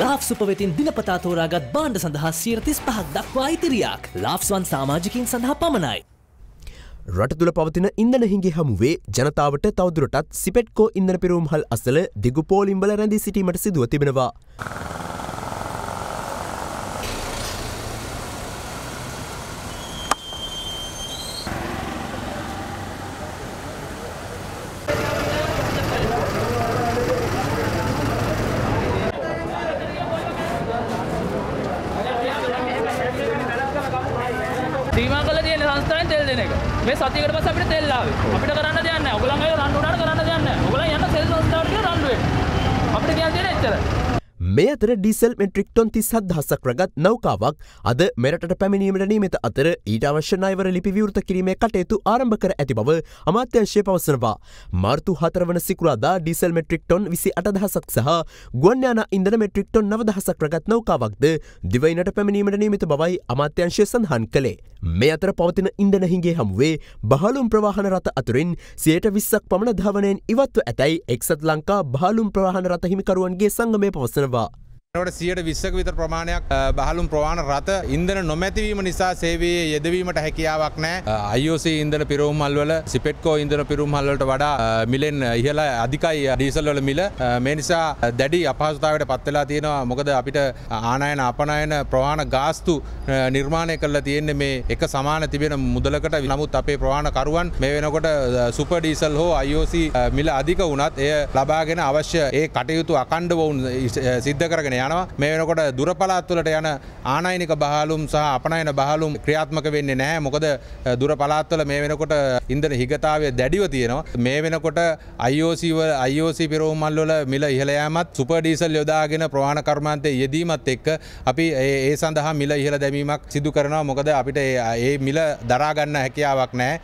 Laugh සුපවෙතින් දිනපතා තෝරාගත් බාණ්ඩ සඳහා සීරතිස් පහක් දක්වා ඉතිරියක් ලාෆ්ස්වන් සාමාජිකින් සඳහා පමණයි. රට තුළ පවතින ඉන්දන හිගේ හමුවේ ජනතාවට තවදුරටත් සිපෙට්කෝ ඉන්දන පිරුම් හල් අසල දිගු පෝලිම්බල රැඳී සිටීමට සිදුව තිබෙනවා. සීමා කරලා තියෙන සංස්ථාවෙන් තෙල් දෙන එක. මේ සතියකට පස්සේ අපිට තෙල් ආවේ. අපිට කරන්න දෙයක් නැහැ. ඔයගොල්ලන් අය රණ්ඩු වුණාට කරන්න දෙයක් නැහැ. ඔයගොල්ලන් යන්න සෙල් සංස්ථාවට කියලා රණ්ඩු වෙන්න. අපිට කියන්න තියෙන එච්චරයි. මේ අතර ඩිසල් මෙට්‍රික් ටොන් තිස්හත් දහසක් රගත් නෞකාවක් අද මෙරටට පැමිණීමට නීමත අතර ඊට අවශ්‍යනායවර ලිපි විවෘත කිරීමේ කටයුතු ආරම්භ කර ඇති බව අමාත්‍යංශය පවසනවා. මාර්තු හතරවන සිකුරාදා ඩිසල් මෙට්‍රික් ටොන් විසි අටදහසක් සහ ගුවන්යාන ඉන්දන මෙට්‍රික් ටොන් නවදහසක් රගත් නෞකාවක්ද දිවයිනට පැමිණීමට නීමිත බවයි අමාත්‍යංශය සඳහන් කළේ. මේ අතර පවතින ඉන්දන හිගේ හමුවේ බහලුම් ප්‍රවාහන රථ අතුරින් සියයට විස්සක් පමණ ධවනයෙන් ඉවත්ව ඇතැයි එක්සත් ලංකා බාලුම් ප්‍රවාහන රථහිමිකරුවන්ගේ සංගමය පවසනවා. ට සියට විස්සක විතර ප්‍රමාණයක් බහලුම් ප්‍රවාණ රථ ඉන්දන නොමැතිවීම නිසා සේවයේ යෙදවීමට හැකියාවක් නෑ අයෝස ඉන්දන පිරුම්මල්වල සිපෙට්කෝ ඉන්දන පිරුම්හල්ලට වඩා මිලෙන් ඉහලා අධිකයි ඩීසල්වල මිල මේ නිසා දැඩි අපහසුතාවට පත්වෙලා තියෙනවා මොකද අපිට ආනයන අපනයන ප්‍රවාණ ගාස්තු නිර්මාණය කරලා තියෙන්නේ මේ එක සමාන තිබෙන මුදලකට නමුත් අපේ ප්‍රවාණකරුවන් මේ වෙනකොට සුප ඩීසල් හෝ අයෝසි මිල අධික වුණත් එය ලබාගෙන අවශ්‍ය ඒ කටයුතු අකණ්ඩ වවුන් සිද්ධ කරගෙන යනවා මේ වෙනකොට දුර පලාත්තුලට යන ආනයිනික බහලුම් සහ අපනයන බහලුම් ක්‍රියාත්මක වෙන්නේ නැහැ මොකද දුර පලාත්වල මේ වෙනකොට ඉන්දන හිගතාවය දැඩිව තියෙනවා මේ වෙනකොට අයිෝසිව අයිෝසි පිරෝමල්ලොල මිල ඉහලයාමත් සුපඩීසල් යොදාගෙන ප්‍රවාණ කර්මාන්තය යෙදීමත් එක්ක අපි ඒ සඳහා මිල ඉහල දැමීමක් සිදු කරනවා මොකද අපිට ඒ මිල දරාගන්න හැකියාවක් නෑ